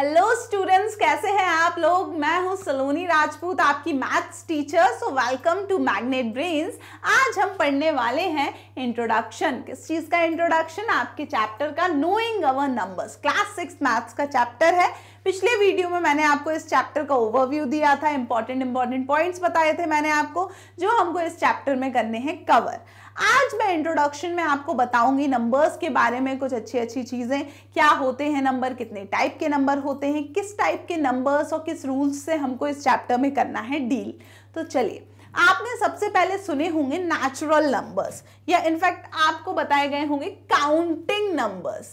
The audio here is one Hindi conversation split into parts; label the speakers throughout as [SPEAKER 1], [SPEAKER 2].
[SPEAKER 1] हेलो स्टूडेंट्स कैसे हैं आप लोग मैं हूं सलोनी राजपूत आपकी maths teacher so welcome to Magnet Brains आज हम पढ़ने वाले हैं इंट्रोडक्शन किस चीज़ का इंट्रोडक्शन आपके चैप्टर का knowing our numbers class six maths का चैप्टर है पिछले वीडियो में मैंने आपको इस चैप्टर का ओवरव्यू दिया था इंपॉर्टेंट इंपॉर्टेंट पॉइंट्स बताए थे मैंने आपको जो हमको इस चैप्टर में करने हैं कवर आज मैं इंट्रोडक्शन में आपको बताऊंगी नंबर्स के बारे में कुछ अच्छी अच्छी चीज़ें क्या होते हैं नंबर कितने टाइप के नंबर होते हैं किस टाइप के नंबर्स और किस रूल्स से हमको इस चैप्टर में करना है डील तो चलिए आपने सबसे पहले सुने होंगे नेचुरल नंबर्स या इनफैक्ट आपको बताए गए होंगे काउंटिंग नंबर्स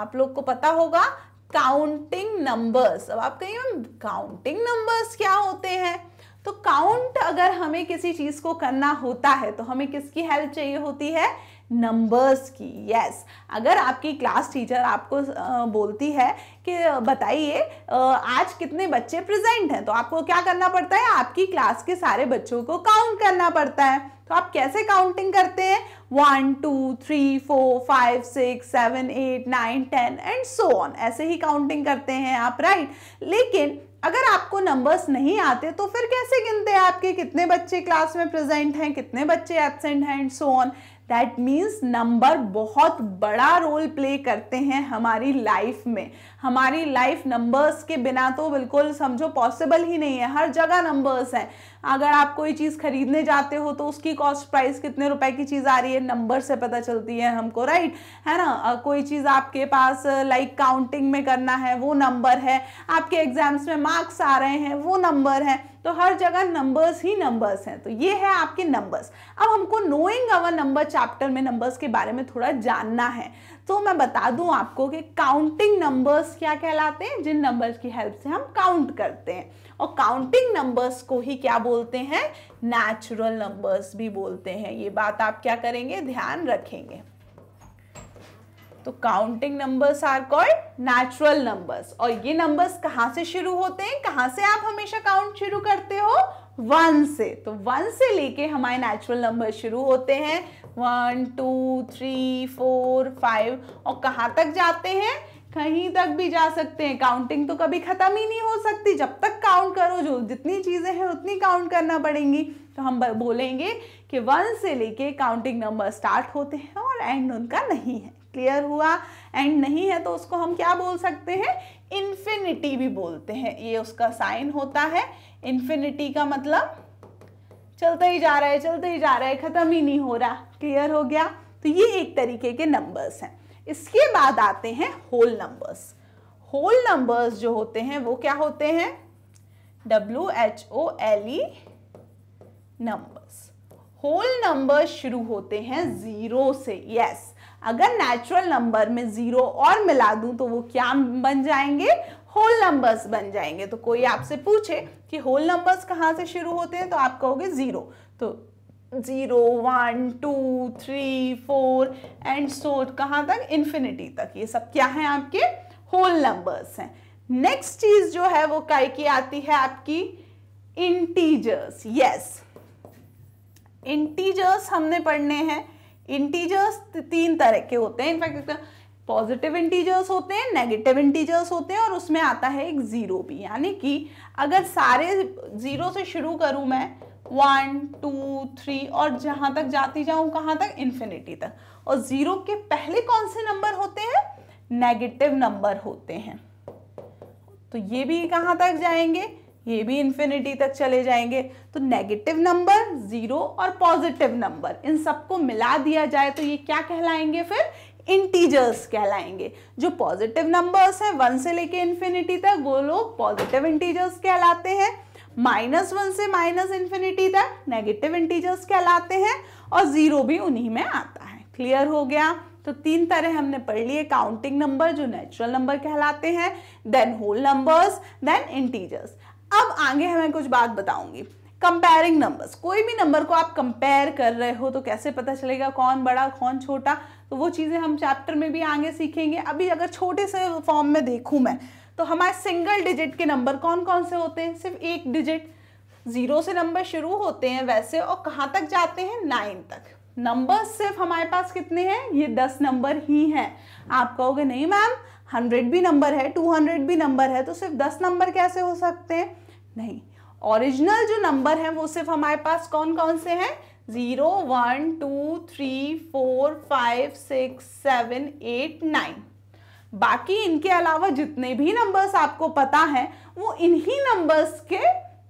[SPEAKER 1] आप लोग को पता होगा काउंटिंग नंबर्स अब आप कहिए काउंटिंग नंबर्स क्या होते हैं तो काउंट अगर हमें किसी चीज को करना होता है तो हमें किसकी हेल्प चाहिए होती है नंबर्स की यस yes. अगर आपकी क्लास टीचर आपको बोलती है कि बताइए आज कितने बच्चे प्रेजेंट हैं तो आपको क्या करना पड़ता है आपकी क्लास के सारे बच्चों को काउंट करना पड़ता है तो आप कैसे काउंटिंग करते हैं one two three four five six seven eight nine ten and so on ऐसे ही काउंटिंग करते हैं आप राइट right? लेकिन नंबर्स नहीं आते तो फिर कैसे गिनते हैं आपके कितने बच्चे क्लास में प्रेजेंट हैं कितने बच्चे एबसेंट हैं and so on that means number बहुत बड़ा रोल प्ले करते हैं हमारी लाइफ में हमारी लाइफ नंबर्स के बिना तो बिल्कुल समझो पॉसिबल ही नहीं है हर जगह नंबर्स हैं अगर आप कोई चीज़ खरीदने जाते हो तो उसकी कॉस्ट प्राइस कितने रुपए की चीज़ आ रही है नंबर से पता चलती है हमको राइट है ना कोई चीज़ आपके पास लाइक काउंटिंग में करना है वो नंबर है आपके एग्जाम्स में मार्क्स आ रहे हैं वो नंबर है तो हर जगह नंबर्स ही नंबर्स हैं तो ये है आपके नंबर्स अब हमको नोइंग अवर नंबर चैप्टर में नंबर्स के बारे में थोड़ा जानना है तो मैं बता दूं आपको कि काउंटिंग नंबर्स क्या कहलाते हैं जिन नंबर्स की हेल्प से हम काउंट करते हैं और काउंटिंग नंबर्स को ही क्या बोलते हैं नेचुरल नंबर्स भी बोलते हैं ये बात आप क्या करेंगे ध्यान रखेंगे तो counting numbers are called natural numbers और ये नंबर्स कहाँ से शुरू होते हैं कहाँ से आप हमेशा काउंट शुरू करते हो वन से तो वन से लेके हमारे नेचुरल नंबर शुरू होते हैं one two three four five और कहाँ तक जाते हैं कहीं तक भी जा सकते हैं काउंटिंग तो कभी ख़त्म ही नहीं हो सकती जब तक काउंट करो जो जितनी चीज़ें हैं उतनी काउंट करना पड़ेंगी तो हम बोलेंगे कि वन से लेके काउंटिंग नंबर स्टार्ट होते हैं और एंड उनका नहीं है क्लियर हुआ एंड नहीं है तो उसको हम क्या बोल सकते हैं इन्फिनिटी भी बोलते हैं ये उसका साइन होता है इन्फिनिटी का मतलब चलते ही जा रहा है चलते ही जा रहा है ख़त्म ही नहीं हो रहा क्लियर हो गया तो ये एक तरीके के नंबर्स हैं इसके बाद आते हैं होल नंबर्स होल नंबर्स जो होते हैं वो क्या होते हैं W H O L E numbers whole numbers शुरू होते हैं ज़ीरो से यस yes. अगर नेचुरल नंबर में ज़ीरो और मिला दूं तो वो क्या बन जाएंगे होल नंबर्स बन जाएंगे तो कोई आपसे पूछे कि होल नंबर्स कहाँ से शुरू होते हैं तो आप कहोगे ज़ीरो तो zero one two three four and so कहाँ तक इन्फिनिटी तक ये सब क्या है आपके होल नंबर्स हैं नेक्स्ट चीज़ जो है वो काय की आती है आपकी इंटीजर्स यस yes. इंटीजर्स हमने पढ़ने हैं इंटीजर्स तीन तरह के होते हैं इनफैक्ट पॉजिटिव इंटीजर्स होते हैं नेगेटिव इंटीजर्स होते हैं और उसमें आता है एक ज़ीरो भी यानी कि अगर सारे ज़ीरो से शुरू करूँ मैं वन टू थ्री और जहाँ तक जाती जाऊँ कहाँ तक इन्फिनिटी तक और ज़ीरो के पहले कौन से नंबर होते हैं नेगेटिव नंबर होते हैं तो ये भी कहाँ तक जाएंगे ये भी इन्फिनिटी तक चले जाएंगे तो नेगेटिव नंबर ज़ीरो और पॉजिटिव नंबर इन सबको मिला दिया जाए तो ये क्या कहलाएंगे फिर इंटीजर्स कहलाएंगे जो पॉजिटिव नंबर्स हैं वन से लेके इन्फिनिटी तक वो लोग पॉजिटिव इंटीजर्स कहलाते हैं माइनस वन से माइनस इन्फिनिटी तक नेगेटिव इंटीजर्स कहलाते हैं और ज़ीरो भी उन्हीं में आता है क्लियर हो गया तो तीन तरह हमने पढ़ लिए काउंटिंग नंबर जो नेचुरल नंबर कहलाते हैं then whole numbers then integers अब आगे हमें कुछ बात बताऊंगी कंपेयरिंग नंबर्स कोई भी नंबर को आप कंपेयर कर रहे हो तो कैसे पता चलेगा कौन बड़ा कौन छोटा तो वो चीज़ें हम चैप्टर में भी आगे सीखेंगे अभी अगर छोटे से फॉर्म में देखूँ मैं तो हमारे सिंगल डिजिट के नंबर कौन कौन से होते हैं सिर्फ एक डिजिट ज़ीरो से नंबर शुरू होते हैं वैसे और कहाँ तक जाते हैं नाइन तक नंबर सिर्फ हमारे पास कितने हैं ये दस नंबर ही हैं आप कहोगे नहीं मैम हंड्रेड भी नंबर है टू हंड्रेड भी नंबर है तो सिर्फ दस नंबर कैसे हो सकते हैं नहीं ओरिजिनल जो नंबर है वो सिर्फ हमारे पास कौन कौन से हैं zero one two three four five six seven eight nine बाकी इनके अलावा जितने भी नंबर्स आपको पता है वो इन्हीं नंबर्स के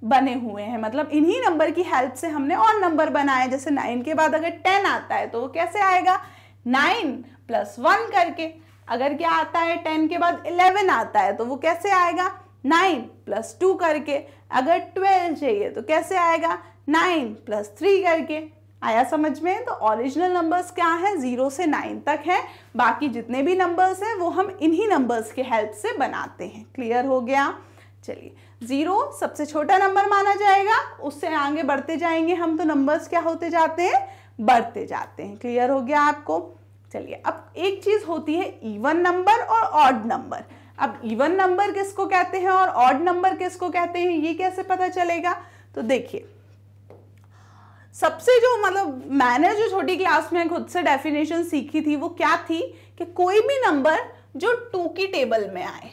[SPEAKER 1] बने हुए हैं मतलब इन्हीं नंबर की हेल्प से हमने और नंबर बनाए जैसे नाइन के बाद अगर टेन आता है तो वो कैसे आएगा नाइन प्लस वन करके अगर क्या आता है टेन के बाद इलेवन आता है तो वो कैसे आएगा नाइन प्लस टू करके अगर ट्वेल्व चाहिए तो कैसे आएगा नाइन प्लस थ्री करके आया समझ में तो ओरिजिनल नंबर्स क्या है ज़ीरो से नाइन तक है बाकी जितने भी नंबर्स हैं वो हम इन्हीं नंबर्स के हेल्प से बनाते हैं क्लियर हो गया चलिए ज़ीरो सबसे छोटा नंबर माना जाएगा उससे आगे बढ़ते जाएंगे हम तो नंबर्स क्या होते जाते हैं बढ़ते जाते हैं क्लियर हो गया आपको चलिए अब एक चीज़ होती है इवन नंबर और ऑड नंबर अब इवन नंबर किसको कहते हैं और ऑड नंबर किसको कहते हैं ये कैसे पता चलेगा तो देखिए सबसे जो मतलब मैंने जो छोटी क्लास में खुद से डेफिनेशन सीखी थी वो क्या थी कि कोई भी नंबर जो टू की टेबल में आए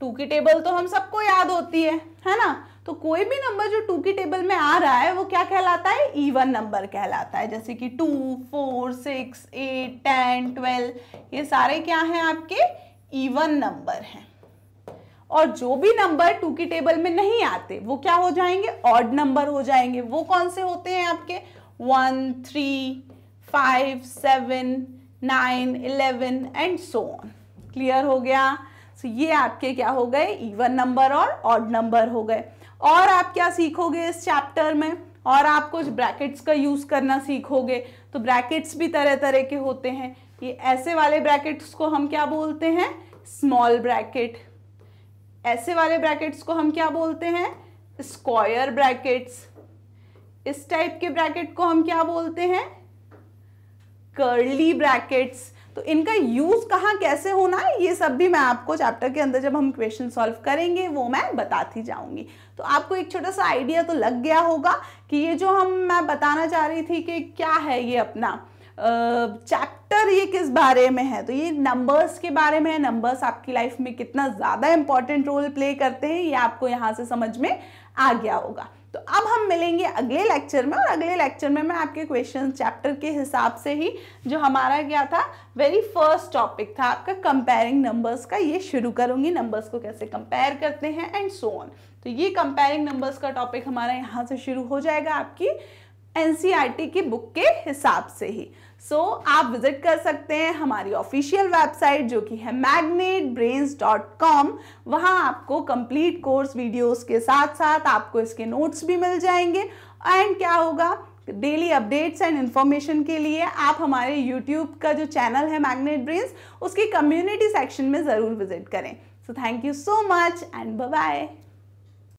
[SPEAKER 1] टू की टेबल तो हम सबको याद होती है है ना तो कोई भी नंबर जो टू की टेबल में आ रहा है वो क्या कहलाता है ईवन नंबर कहलाता है जैसे कि two four six eight ten twelve ये सारे क्या हैं आपके ईवन नंबर हैं और जो भी नंबर टू की टेबल में नहीं आते वो क्या हो जाएंगे ऑड नंबर हो जाएंगे वो कौन से होते हैं आपके one three five seven nine eleven and so on clear हो गया सो ये आपके क्या हो गए इवन नंबर और ऑड नंबर हो गए और आप क्या सीखोगे इस चैप्टर में और आप कुछ ब्रैकेट्स का यूज़ करना सीखोगे तो ब्रैकेट्स भी तरह तरह के होते हैं ये ऐसे वाले ब्रैकेट्स को हम क्या बोलते हैं स्मॉल ब्रैकेट ऐसे वाले ब्रैकेट्स को हम क्या बोलते हैं स्क्वायर ब्रैकेट्स इस टाइप के ब्रैकेट को हम क्या बोलते हैं कर्ली ब्रैकेट्स तो इनका यूज़ कहाँ कैसे होना है ये सब भी मैं आपको चैप्टर के अंदर जब हम क्वेश्चन सॉल्व करेंगे वो मैं बताती जाऊँगी तो आपको एक छोटा सा आइडिया तो लग गया होगा कि ये जो हम मैं बताना चाह रही थी कि क्या है ये अपना चैप्टर ये किस बारे में है तो ये नंबर्स के बारे में है नंबर्स आपकी लाइफ में कितना ज़्यादा इंपॉर्टेंट रोल प्ले करते हैं ये आपको यहाँ से समझ में आ गया होगा तो अब हम मिलेंगे अगले लेक्चर में और अगले लेक्चर में मैं आपके क्वेश्चन चैप्टर के हिसाब से ही जो हमारा क्या था वेरी फर्स्ट टॉपिक था आपका कंपेयरिंग नंबर्स का ये शुरू करूंगी नंबर्स को कैसे कंपेयर करते हैं एंड सो ऑन तो ये कंपेयरिंग नंबर्स का टॉपिक हमारा यहाँ से शुरू हो जाएगा आपकी एन e की बुक के हिसाब से ही सो so, आप विजिट कर सकते हैं हमारी ऑफिशियल वेबसाइट जो कि है मैग्नेट डॉट कॉम वहाँ आपको कंप्लीट कोर्स वीडियोस के साथ साथ आपको इसके नोट्स भी मिल जाएंगे एंड क्या होगा डेली अपडेट्स एंड इन्फॉर्मेशन के लिए आप हमारे यूट्यूब का जो चैनल है मैग्नेट ब्रेन्स उसकी कम्युनिटी सेक्शन में ज़रूर विजिट करें so thank you so much and bye